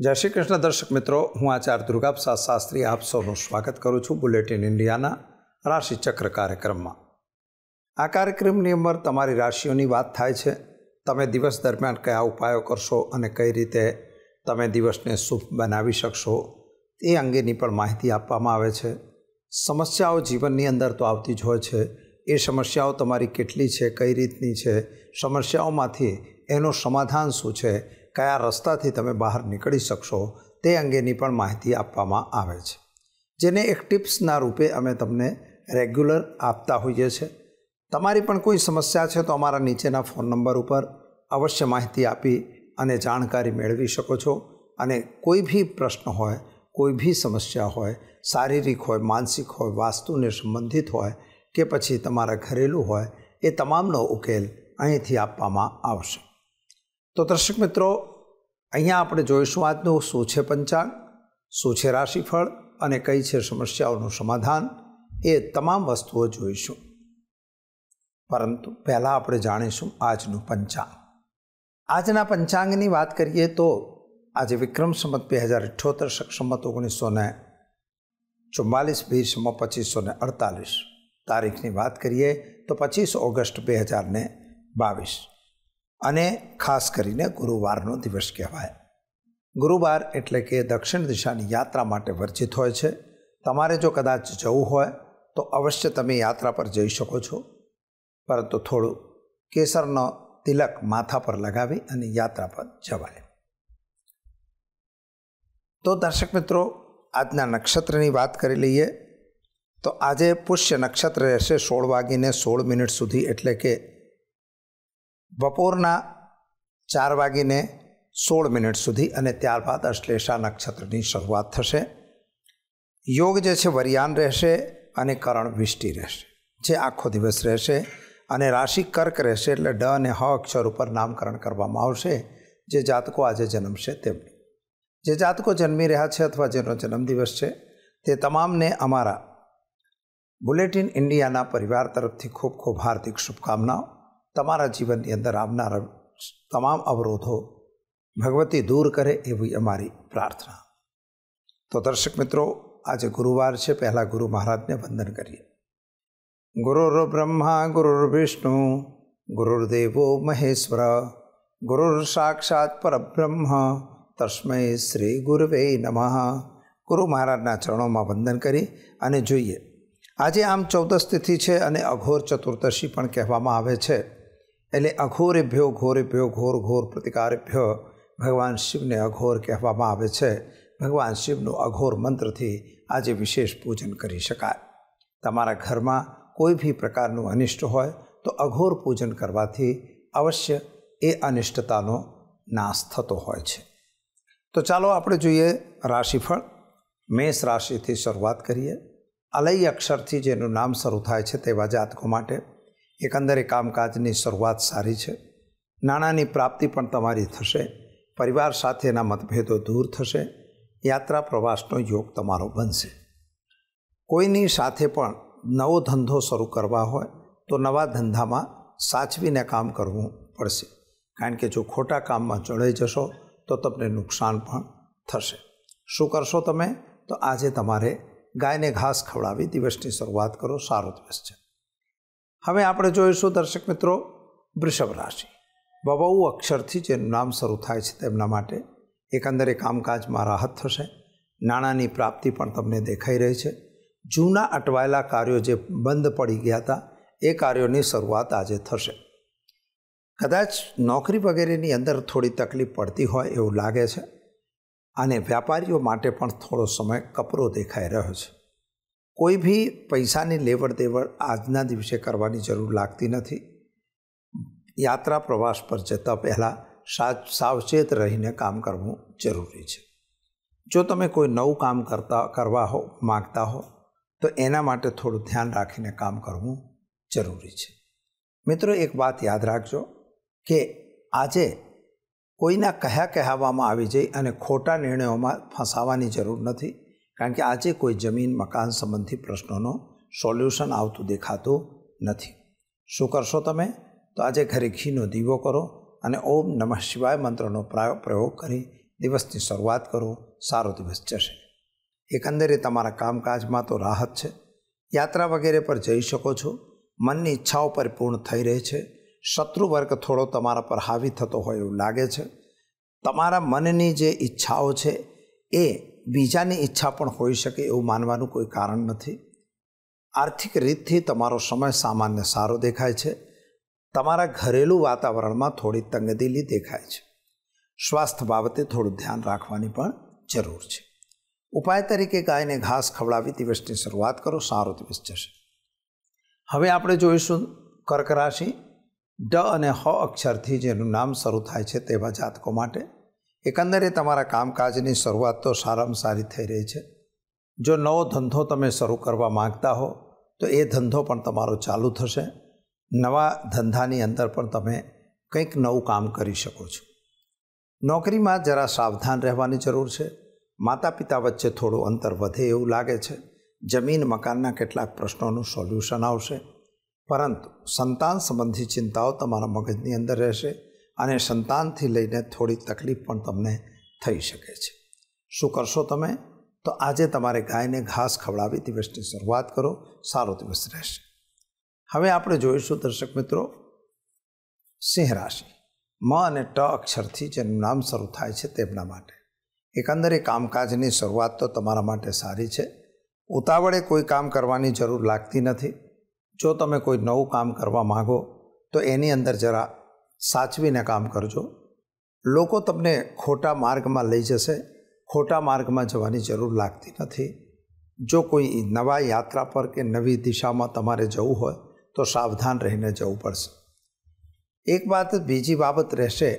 જય શ્રી કૃષ્ણ દર્શક મિત્રો હું આચાર્ય દુર્ગાપ્રસાદ શાસ્ત્રી આપ સૌનું સ્વાગત કરું છું બુલેટિન ઇન્ડિયાના રાશિચક્ર કાર્યક્રમમાં આ કાર્યક્રમની અંદર તમારી રાશિઓની વાત થાય છે તમે દિવસ દરમિયાન કયા ઉપાયો કરશો અને કઈ રીતે તમે દિવસને શુભ બનાવી શકશો એ અંગેની પણ માહિતી આપવામાં આવે છે સમસ્યાઓ જીવનની અંદર તો આવતી જ હોય છે એ સમસ્યાઓ તમારી કેટલી છે કઈ રીતની છે સમસ્યાઓમાંથી એનું સમાધાન શું છે કયા રસ્તાથી તમે બહાર નીકળી શકશો તે અંગેની પણ માહિતી આપવામાં આવે છે જેને એક ટિપ્સના રૂપે અમે તમને રેગ્યુલર આપતા હોઈએ છીએ તમારી પણ કોઈ સમસ્યા છે તો અમારા નીચેના ફોન નંબર ઉપર અવશ્ય માહિતી આપી અને જાણકારી મેળવી શકો છો અને કોઈ બી પ્રશ્ન હોય કોઈ બી સમસ્યા હોય શારીરિક હોય માનસિક હોય વાસ્તુને સંબંધિત હોય કે પછી તમારા ઘરેલું હોય એ તમામનો ઉકેલ અહીંથી આપવામાં આવશે તો દર્શક મિત્રો અહીંયા આપણે જોઈશું આજનું શું છે પંચાંગ શું છે રાશિફળ અને કઈ છે સમસ્યાઓનું સમાધાન એ તમામ વસ્તુઓ જોઈશું પરંતુ પહેલાં આપણે જાણીશું આજનું પંચાંગ આજના પંચાંગની વાત કરીએ તો આજે વિક્રમ સંમત બે હજાર અઠ્યોતેર સંમત ઓગણીસો ને ચુમ્માલીસ વીસમાં પચીસો ને અડતાલીસ તારીખની વાત કરીએ તો પચીસ ઓગસ્ટ બે હજાર ને બાવીસ અને ખાસ કરીને ગુરુવારનો દિવસ કહેવાય ગુરુવાર એટલે કે દક્ષિણ દિશાની યાત્રા માટે વર્જિત હોય છે તમારે જો કદાચ જવું હોય તો અવશ્ય તમે યાત્રા પર જઈ શકો છો પરંતુ થોડું કેસરનો તિલક માથા પર લગાવી અને યાત્રા પર જવાય તો દર્શક મિત્રો આજના નક્ષત્રની વાત કરી લઈએ તો આજે પુષ્ય નક્ષત્ર રહેશે સોળ વાગીને સોળ મિનિટ સુધી એટલે કે બપોરના ચાર વાગીને સોળ મિનિટ સુધી અને ત્યારબાદ અશ્લેષા નક્ષત્રની શરૂઆત થશે યોગ જે છે વરિયાન રહેશે અને કરણ વિષ્ટિ રહેશે જે આખો દિવસ રહેશે અને રાશિ કર્ક રહેશે એટલે ડ અને હ અક્ષર ઉપર નામકરણ કરવામાં આવશે જે જાતકો આજે જન્મશે તેમને જે જાતકો જન્મી રહ્યા છે અથવા જેનો જન્મદિવસ છે તે તમામને અમારા બુલેટિન ઇન્ડિયાના પરિવાર તરફથી ખૂબ ખૂબ હાર્દિક શુભકામનાઓ તમારા જીવનની અંદર આવનારા તમામ અવરોધો ભગવતી દૂર કરે એવી અમારી પ્રાર્થના તો દર્શક મિત્રો આજે ગુરુવાર છે પહેલાં ગુરુ મહારાજને વંદન કરીએ ગુરુર બ્રહ્મા ગુરુર વિષ્ણુ ગુરુર્દેવો મહેશ્વર ગુરુર સાક્ષાત પરબ્રહ્મ તસ્મય શ્રી ગુરવે નમઃ ગુરુ મહારાજના ચરણોમાં વંદન કરી અને જોઈએ આજે આમ ચૌદશ તિથિ છે અને અઘોર ચતુર્દશી પણ કહેવામાં આવે છે એટલે અઘોરેભ્યો ઘોરેભ્યો ઘોર ઘોર પ્રતિકારેભ્ય ભગવાન શિવને અઘોર કહેવામાં આવે છે ભગવાન શિવનો અઘોર મંત્રથી આજે વિશેષ પૂજન કરી શકાય તમારા ઘરમાં કોઈ ભી પ્રકારનું અનિષ્ટ હોય તો અઘોર પૂજન કરવાથી અવશ્ય એ અનિષ્ટતાનો નાશ થતો હોય છે તો ચાલો આપણે જોઈએ રાશિફળ મેષ રાશિથી શરૂઆત કરીએ અલય અક્ષરથી જેનું નામ શરૂ થાય છે તેવા જાતકો માટે એકંદરે કામકાજની શરૂઆત સારી છે નાણાંની પ્રાપ્તિ પણ તમારી થશે પરિવાર સાથેના મતભેદો દૂર થશે યાત્રા પ્રવાસનો યોગ તમારો બનશે કોઈની સાથે પણ નવો ધંધો શરૂ કરવા હોય તો નવા ધંધામાં સાચવીને કામ કરવું પડશે કારણ કે જો ખોટા કામમાં ચડાઈ જશો તો તમને નુકસાન પણ થશે શું કરશો તમે તો આજે તમારે ગાયને ઘાસ ખવડાવી દિવસની શરૂઆત કરો સારો દિવસ છે હવે આપણે જોઈશું દર્શક મિત્રો વૃષભ રાશિ બહુ અક્ષરથી જેનું નામ શરૂ થાય છે તેમના માટે એકંદરે કામકાજમાં રાહત થશે નાણાંની પ્રાપ્તિ પણ તમને દેખાઈ રહી છે જૂના અટવાયેલા કાર્યો જે બંધ પડી ગયા હતા એ કાર્યોની શરૂઆત આજે થશે કદાચ નોકરી વગેરેની અંદર થોડી તકલીફ પડતી હોય એવું લાગે છે અને વ્યાપારીઓ માટે પણ થોડો સમય કપરો દેખાઈ રહ્યો છે કોઈ બી પૈસાની લેવડ દેવડ આજના દિવસે કરવાની જરૂર લાગતી નથી યાત્રા પ્રવાસ પર જતાં પહેલાં સા સાવચેત રહીને કામ કરવું જરૂરી છે જો તમે કોઈ નવું કામ કરતા કરવા હો માગતા હો તો એના માટે થોડું ધ્યાન રાખીને કામ કરવું જરૂરી છે મિત્રો એક વાત યાદ રાખજો કે આજે કોઈના કહ્યા કહેવામાં આવી જઈ અને ખોટા નિર્ણયોમાં ફસાવાની જરૂર નથી કારણ કે આજે કોઈ જમીન મકાન સંબંધી પ્રશ્નોનો સોલ્યુશન આવતું દેખાતું નથી શું કરશો તમે તો આજે ઘરે ઘીનો દીવો કરો અને ઓમ નમઃ શિવાય મંત્રનો પ્રયોગ કરી દિવસની શરૂઆત કરો સારો દિવસ જશે એકંદરે તમારા કામકાજમાં તો રાહત છે યાત્રા વગેરે પર જઈ શકો છો મનની ઈચ્છાઓ પરિપૂર્ણ થઈ રહી છે શત્રુ વર્ગ થોડો તમારા પર હાવી થતો હોય એવું લાગે છે તમારા મનની જે ઈચ્છાઓ છે એ બીજાની ઈચ્છા પણ હોઈ શકે એવું માનવાનું કોઈ કારણ નથી આર્થિક રીતથી તમારો સમય સામાન્ય સારો દેખાય છે તમારા ઘરેલું વાતાવરણમાં થોડી તંગદીલી દેખાય છે સ્વાસ્થ્ય બાબતે થોડું ધ્યાન રાખવાની પણ જરૂર છે ઉપાય તરીકે ગાયને ઘાસ ખવડાવી દિવસની શરૂઆત કરો સારો દિવસ જશે હવે આપણે જોઈશું કર્ક રાશિ ડ અને હ અક્ષરથી જેનું નામ શરૂ થાય છે તેવા જાતકો માટે એકંદરે તમારા કામકાજની શરૂઆત તો સારામાં સારી થઈ રહી છે જો નવો ધંધો તમે શરૂ કરવા માગતા હો તો એ ધંધો પણ તમારો ચાલુ થશે નવા ધંધાની અંદર પણ તમે કંઈક નવું કામ કરી શકો છો નોકરીમાં જરા સાવધાન રહેવાની જરૂર છે માતા પિતા વચ્ચે થોડું અંતર વધે એવું લાગે છે જમીન મકાનના કેટલાક પ્રશ્નોનું સોલ્યુશન આવશે પરંતુ સંતાન સંબંધી ચિંતાઓ તમારા મગજની અંદર રહેશે અને સંતાનથી લઈને થોડી તકલીફ પણ તમને થઈ શકે છે શું કરશો તમે તો આજે તમારે ગાયને ઘાસ ખવડાવી દિવસની શરૂઆત કરો સારો દિવસ રહેશે હવે આપણે જોઈશું દર્શક મિત્રો સિંહ રાશિ મ અને ટ અક્ષરથી જેનું નામ શરૂ થાય છે તેમના માટે એકંદરે કામકાજની શરૂઆત તો તમારા માટે સારી છે ઉતાવળે કોઈ કામ કરવાની જરૂર લાગતી નથી જો તમે કોઈ નવું કામ કરવા માગો તો એની અંદર જરા સાચવીને કામ કરજો લોકો તમને ખોટા માર્ગમાં લઈ જશે ખોટા માર્ગમાં જવાની જરૂર લાગતી નથી જો કોઈ નવા યાત્રા પર કે નવી દિશામાં તમારે જવું હોય તો સાવધાન રહીને જવું પડશે એક વાત બીજી બાબત રહેશે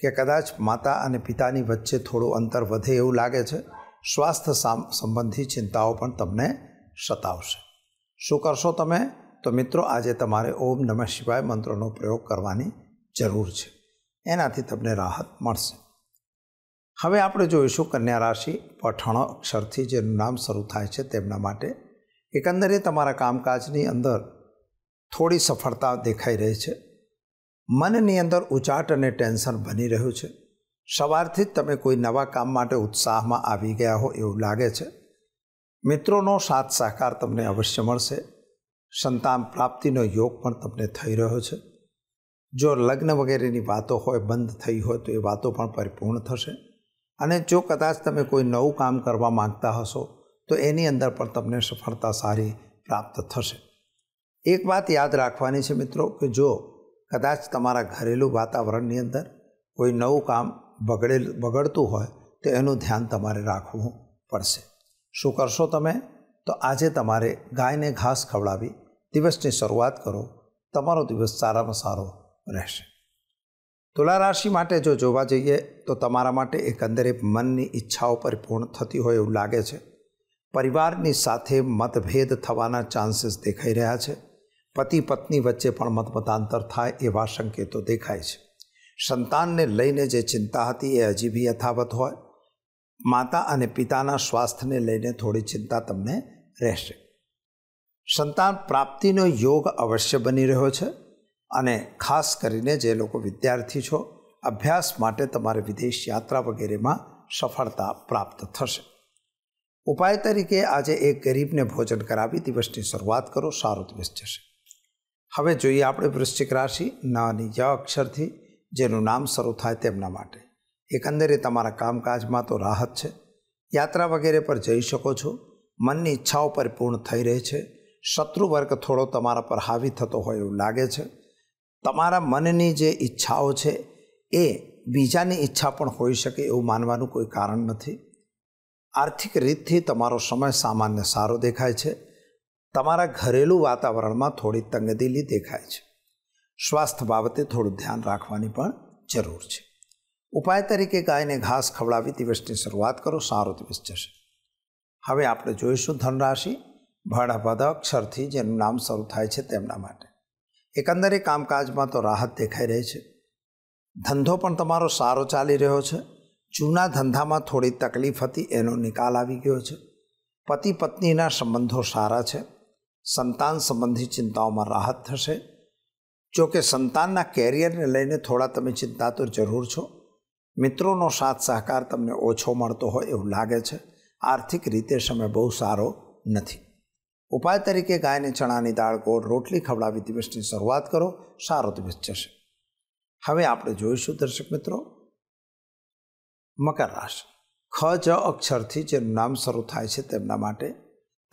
કે કદાચ માતા અને પિતાની વચ્ચે થોડું અંતર વધે એવું લાગે છે સ્વાસ્થ્ય સામ સંબંધી ચિંતાઓ પણ તમને સતાવશે શું કરશો તમે તો મિત્રો આજે તમારે ઓમ નમઃ શિવાય મંત્રોનો પ્રયોગ કરવાની જરૂર છે એનાથી તમને રાહત મળશે હવે આપણે જોઈશું કન્યા રાશિ પઠણ અક્ષરથી જેનું નામ શરૂ થાય છે તેમના માટે એકંદરે તમારા કામકાજની અંદર થોડી સફળતા દેખાઈ રહી છે મનની અંદર ઉચાટ અને ટેન્શન બની રહ્યું છે સવારથી જ તમે કોઈ નવા કામ માટે ઉત્સાહમાં આવી ગયા હો એવું લાગે છે મિત્રોનો સાથ સહકાર તમને અવશ્ય મળશે સંતાન પ્રાપ્તિનો યોગ પણ તમને થઈ રહ્યો છે જો લગ્ન વગેરેની વાતો હોય બંધ થઈ હોય તો એ વાતો પણ પરિપૂર્ણ થશે અને જો કદાચ તમે કોઈ નવું કામ કરવા માગતા હશો તો એની અંદર પણ તમને સફળતા સારી પ્રાપ્ત થશે એક વાત યાદ રાખવાની છે મિત્રો કે જો કદાચ તમારા ઘરેલું વાતાવરણની અંદર કોઈ નવું કામ બગડેલ બગડતું હોય તો એનું ધ્યાન તમારે રાખવું પડશે શું કરશો તમે તો આજે તમારે ગાયને ઘાસ ખવડાવી દિવસની શરૂઆત કરો તમારો દિવસ સારામાં સારો રહેશે તુલા રાશિ માટે જો જોવા જઈએ તો તમારા માટે એકંદરે મનની ઈચ્છાઓ પરિપૂર્ણ થતી હોય એવું લાગે છે પરિવારની સાથે મતભેદ થવાના ચાન્સીસ દેખાઈ રહ્યા છે પતિ પત્ની વચ્ચે પણ મતમતાંતર થાય એવા સંકેતો દેખાય છે સંતાનને લઈને જે ચિંતા હતી એ હજી બી યથાવત હોય માતા અને પિતાના સ્વાસ્થ્યને લઈને થોડી ચિંતા તમને રહેશે સંતાન પ્રાપ્તિનો યોગ અવશ્ય બની રહ્યો છે અને ખાસ કરીને જે લોકો વિદ્યાર્થી છો અભ્યાસ માટે તમારે વિદેશ યાત્રા વગેરેમાં સફળતા પ્રાપ્ત થશે ઉપાય તરીકે આજે એક ગરીબને ભોજન કરાવી દિવસની શરૂઆત કરો સારો દિવસ જશે હવે જોઈએ આપણે વૃશ્ચિક રાશિ નાની ય અક્ષરથી જેનું નામ શરૂ થાય તેમના માટે એકંદરે તમારા કામકાજમાં તો રાહત છે યાત્રા વગેરે પર જઈ શકો છો મનની ઈચ્છાઓ પરિપૂર્ણ થઈ રહી છે શત્રુ વર્ગ થોડો તમારા પર હાવી થતો હોય એવું લાગે છે તમારા મનની જે ઈચ્છાઓ છે એ બીજાની ઈચ્છા પણ હોઈ શકે એવું માનવાનું કોઈ કારણ નથી આર્થિક રીતથી તમારો સમય સામાન્ય સારો દેખાય છે તમારા ઘરેલું વાતાવરણમાં થોડી તંગદીલી દેખાય છે સ્વાસ્થ્ય બાબતે થોડું ધ્યાન રાખવાની પણ જરૂર છે ઉપાય તરીકે ગાયને ઘાસ ખવડાવી દિવસની શરૂઆત કરો સારો દિવસ જશે હવે આપણે જોઈશું ધનરાશિ ભાડાભાદા અક્ષરથી જેનું નામ શરૂ થાય છે તેમના માટે એકંદરે કામકાજમાં તો રાહત દેખાઈ રહી છે ધંધો પણ તમારો સારો ચાલી રહ્યો છે જૂના ધંધામાં થોડી તકલીફ હતી એનો નિકાલ આવી ગયો છે પતિ પત્નીના સંબંધો સારા છે સંતાન સંબંધી ચિંતાઓમાં રાહત થશે જો કે સંતાનના કેરિયરને લઈને થોડા તમે ચિંતાતુર જરૂર છો મિત્રોનો સાથ સહકાર તમને ઓછો મળતો હોય એવું લાગે છે આર્થિક રીતે સમય બહુ સારો નથી ઉપાય તરીકે ગાયને ચણાની દાળ ગોળ રોટલી ખવડાવી દિવસની શરૂઆત કરો સારો દિવસ જશે હવે આપણે જોઈશું દર્શક મિત્રો મકર રાશિ ખ જ અક્ષરથી જેનું નામ શરૂ થાય છે તેમના માટે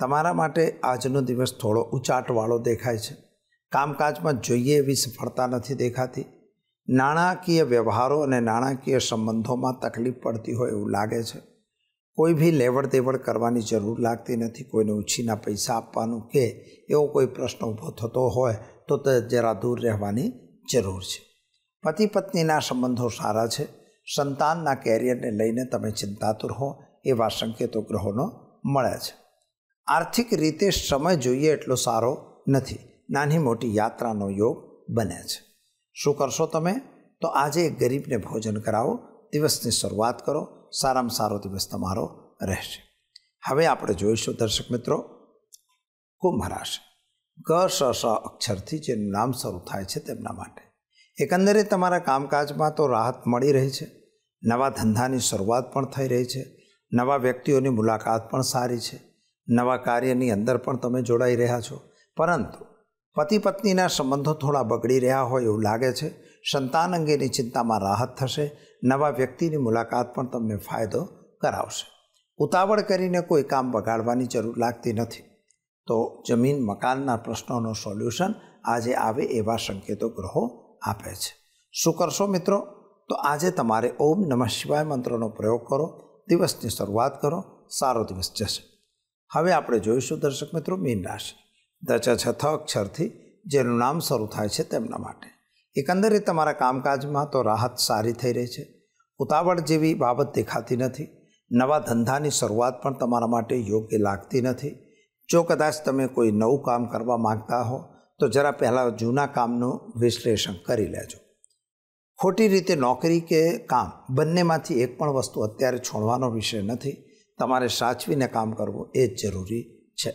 તમારા માટે આજનો દિવસ થોડો ઉચાટવાળો દેખાય છે કામકાજમાં જોઈએ એવી સફળતા નથી દેખાતી નાણાકીય વ્યવહારો અને નાણાકીય સંબંધોમાં તકલીફ પડતી હોય એવું લાગે છે કોઈ બી લેવડ દેવડ કરવાની જરૂર લાગતી નથી કોઈને ઉછીના પૈસા આપવાનું કે એવો કોઈ પ્રશ્ન ઊભો થતો હોય તો તે જરા દૂર રહેવાની જરૂર છે પતિ પત્નીના સંબંધો સારા છે સંતાનના કેરિયરને લઈને તમે ચિંતાતુર હો એવા સંકેતો ગ્રહોનો મળે છે આર્થિક રીતે સમય જોઈએ એટલો સારો નથી નાની મોટી યાત્રાનો યોગ બને છે શું કરશો તમે તો આજે એક ગરીબને ભોજન કરાવો દિવસની શરૂઆત કરો સારામાં સારો દિવસ તમારો રહેશે હવે આપણે જોઈશું દર્શક મિત્રો કુંભ રાશિ ગ સ સ અક્ષરથી જેનું નામ શરૂ થાય છે તેમના માટે એકંદરે તમારા કામકાજમાં તો રાહત મળી રહી છે નવા ધંધાની શરૂઆત પણ થઈ રહી છે નવા વ્યક્તિઓની મુલાકાત પણ સારી છે નવા કાર્યની અંદર પણ તમે જોડાઈ રહ્યા છો પરંતુ પતિ પત્નીના સંબંધો થોડા બગડી રહ્યા હોય એવું લાગે છે સંતાન અંગેની ચિંતામાં રાહત થશે નવા વ્યક્તિની મુલાકાત પણ તમને ફાયદો કરાવશે ઉતાવળ કરીને કોઈ કામ બગાડવાની જરૂર લાગતી નથી તો જમીન મકાનના પ્રશ્નોનો સોલ્યુશન આજે આવે એવા સંકેતો ગ્રહો આપે છે શું કરશો મિત્રો તો આજે તમારે ઓમ નમઃ શિવાય મંત્રનો પ્રયોગ કરો દિવસની શરૂઆત કરો સારો દિવસ જશે હવે આપણે જોઈશું દર્શક મિત્રો મીન રાશિ દચ છ અક્ષરથી જેનું નામ શરૂ થાય છે તેમના માટે એકંદરે તમારા કામકાજમાં તો રાહત સારી થઈ રહી છે ઉતાવળ જેવી બાબત દેખાતી નથી નવા ધંધાની શરૂઆત પણ તમારા માટે યોગ્ય લાગતી નથી જો કદાચ તમે કોઈ નવું કામ કરવા માગતા હો તો જરા પહેલાં જૂના કામનું વિશ્લેષણ કરી લેજો ખોટી રીતે નોકરી કે કામ બંનેમાંથી એક પણ વસ્તુ અત્યારે છોડવાનો વિષય નથી તમારે સાચવીને કામ કરવું એ જ જરૂરી છે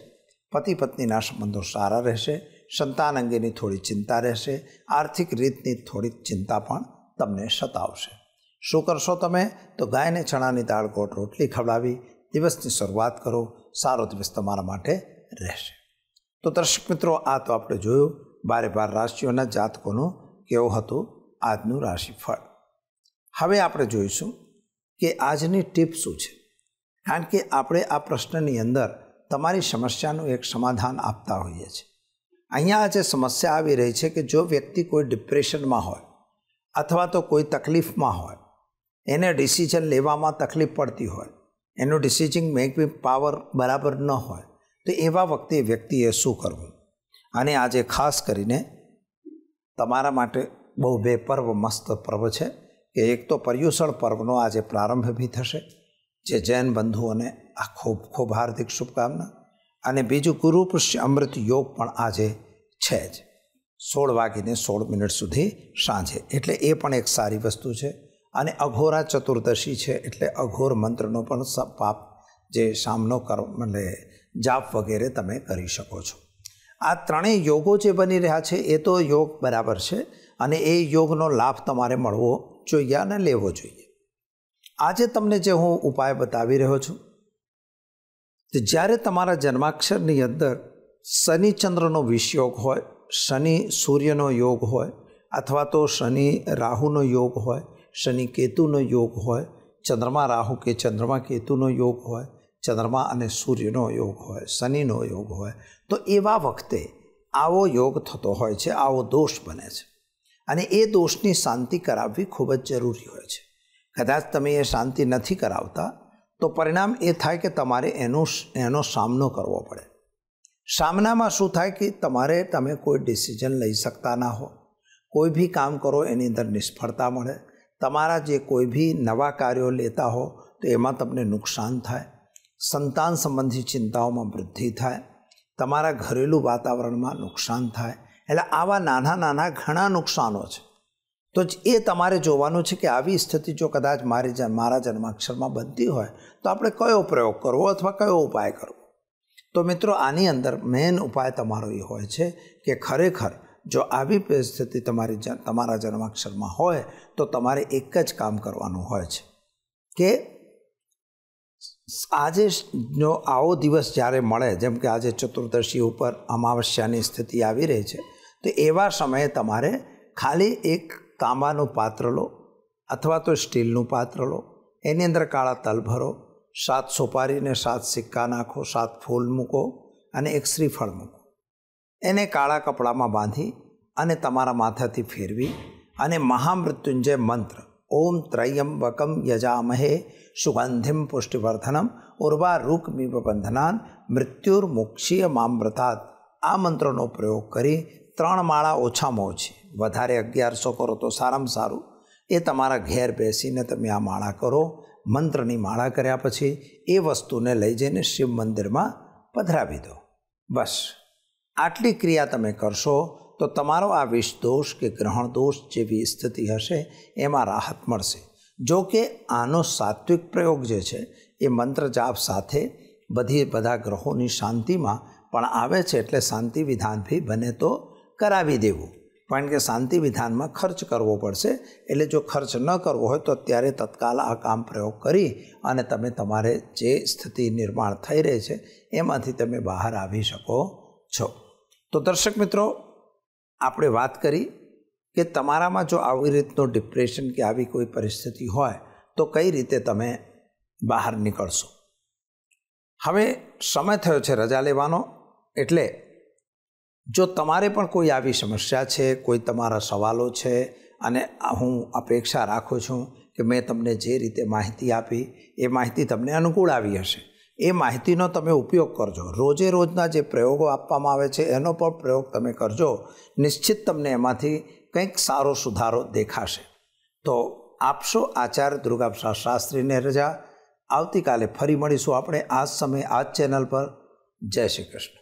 પતિ પત્નીના સંબંધો સારા રહેશે સંતાન અંગેની થોડી ચિંતા રહેશે આર્થિક રીતની થોડી ચિંતા પણ તમને સતાવશે શું કરશો તમે તો ગાયને ચણાની દાળ કોટ રોટલી ખવડાવી દિવસની શરૂઆત કરો સારો દિવસ તમારા માટે રહેશે તો દર્શક મિત્રો આ તો આપણે જોયું બારે બાર રાશિઓના જાતકોનું કેવું હતું આજનું રાશિફળ હવે આપણે જોઈશું કે આજની ટીપ શું છે કારણ કે આપણે આ પ્રશ્નની અંદર તમારી સમસ્યાનું એક સમાધાન આપતા હોઈએ છીએ અહીંયા જે સમસ્યા આવી રહી છે કે જો વ્યક્તિ કોઈ ડિપ્રેશનમાં હોય અથવા તો કોઈ તકલીફમાં હોય એને ડિસિઝન લેવામાં તકલીફ પડતી હોય એનું ડિસિઝન મેકિંગ પાવર બરાબર ન હોય તો એવા વખતે વ્યક્તિએ શું કરવું અને આજે ખાસ કરીને તમારા માટે બહુ બે પર્વ મસ્ત પર્વ છે કે એક તો પર્યુષણ પર્વનો આજે પ્રારંભ બી થશે જે જૈન બંધુઓને આ ખૂબ ખૂબ હાર્દિક શુભકામના અને બીજું ગુરુપુષ્ય અમૃત યોગ પણ આજે છે જ સોળ વાગીને સોળ મિનિટ સુધી સાંજે એટલે એ પણ એક સારી વસ્તુ છે અને અઘોરા ચતુર્દશી છે એટલે અઘોર મંત્રનો પણ પાપ જે સામનો કરો એટલે જાપ વગેરે તમે કરી શકો છો આ ત્રણેય યોગો જે બની રહ્યા છે એ તો યોગ બરાબર છે અને એ યોગનો લાભ તમારે મળવો જોઈએ અને લેવો જોઈએ આજે તમને જે હું ઉપાય બતાવી રહ્યો છું તો જ્યારે તમારા જન્માક્ષરની અંદર શનિ ચંદ્રનો વિષયોગ હોય શનિ સૂર્યનો યોગ હોય અથવા તો શનિ રાહુનો યોગ હોય શનિ કેતુનો યોગ હોય ચંદ્રમા રાહુ કે ચંદ્રમા કેતુનો યોગ હોય ચંદ્રમા અને સૂર્યનો યોગ હોય શનિનો યોગ હોય તો એવા વખતે આવો યોગ થતો હોય છે આવો દોષ બને છે અને એ દોષની શાંતિ કરાવવી ખૂબ જ જરૂરી હોય છે કદાચ તમે એ શાંતિ નથી કરાવતા તો પરિણામ એ થાય કે તમારે એનો એનો સામનો કરવો પડે સામનામાં શું થાય કે તમારે તમે કોઈ ડિસિઝન લઈ શકતા ના હો કોઈ બી કામ કરો એની અંદર નિષ્ફળતા મળે તમારા જે કોઈ બી નવા કાર્યો લેતા હો તો એમાં તમને નુકસાન થાય સંતાન સંબંધી ચિંતાઓમાં વૃદ્ધિ થાય તમારા ઘરેલું વાતાવરણમાં નુકસાન થાય એટલે આવા નાના નાના ઘણા નુકસાનો છે તો એ તમારે જોવાનું છે કે આવી સ્થિતિ જો કદાચ મારી મારા જન્માક્ષરમાં બનતી હોય તો આપણે કયો પ્રયોગ કરવો અથવા કયો ઉપાય કરવો તો મિત્રો આની અંદર મેઇન ઉપાય તમારો એ હોય છે કે ખરેખર જો આવી સ્થિતિ તમારી તમારા જન્માક્ષરમાં હોય તો તમારે એક જ કામ કરવાનું હોય છે કે આજે જો આવો દિવસ જ્યારે મળે જેમ કે આજે ચતુર્દશી ઉપર અમાવસ્યાની સ્થિતિ આવી રહી છે તો એવા સમયે તમારે ખાલી એક તાંબાનું પાત્ર લો અથવા તો સ્ટીલનું પાત્ર લો એની અંદર કાળા તલ ભરો સાત સોપારીને સાત સિક્કા નાખો સાત ફૂલ મૂકો અને એક શ્રીફળ મૂકો એને કાળા કપડામાં બાંધી અને તમારા માથાથી ફેરવી અને મહામૃત્યુંજય મંત્ર ઓમ ત્રયંબકમ યજામહે સુગંધિમ પુષ્ટિવર્ધનમ ઉર્વા રૂકમિવ બંધનાન મૃત્યુર્મોક્ષીય મામૃતાત આ મંત્રનો પ્રયોગ કરી ત્રણ માળા ઓછામાં ઓછી વધારે અગિયારસો કરો તો સારામાં સારું એ તમારા ઘેર બેસીને તમે આ માળા કરો મંત્રની માળા કર્યા પછી એ વસ્તુને લઈ જઈને શિવ મંદિરમાં પધરાવી દો બસ આટલી ક્રિયા તમે કરશો તો તમારો આ વિષ દોષ કે ગ્રહણ દોષ જેવી સ્થિતિ હશે એમાં રાહત મળશે જો કે આનો સાત્વિક પ્રયોગ જે છે એ મંત્ર જાપ સાથે બધી બધા ગ્રહોની શાંતિમાં પણ આવે છે એટલે શાંતિ વિધાન બી બને તો કરાવી દેવું કારણ કે શાંતિ વિધાનમાં ખર્ચ કરવો પડશે એટલે જો ખર્ચ ન કરવો હોય તો અત્યારે તત્કાલ આ કામ પ્રયોગ કરી અને તમે તમારે જે સ્થિતિ નિર્માણ થઈ રહી છે એમાંથી તમે બહાર આવી શકો છો તો દર્શક મિત્રો આપણે વાત કરી કે તમારામાં જો આવી રીતનું ડિપ્રેશન કે આવી કોઈ પરિસ્થિતિ હોય તો કઈ રીતે તમે બહાર નીકળશો હવે સમય થયો છે રજા લેવાનો એટલે જો તમારે પણ કોઈ આવી સમસ્યા છે કોઈ તમારા સવાલો છે અને હું અપેક્ષા રાખું છું કે મેં તમને જે રીતે માહિતી આપી એ માહિતી તમને અનુકૂળ આવી હશે એ માહિતીનો તમે ઉપયોગ કરજો રોજે રોજના જે પ્રયોગો આપવામાં આવે છે એનો પણ પ્રયોગ તમે કરજો નિશ્ચિત તમને એમાંથી કંઈક સારો સુધારો દેખાશે તો આપશો આચાર્ય દુર્ગાપ્રસાદ શાસ્ત્રીને રજા આવતીકાલે ફરી મળીશું આપણે આ સમયે આ ચેનલ પર જય શ્રી કૃષ્ણ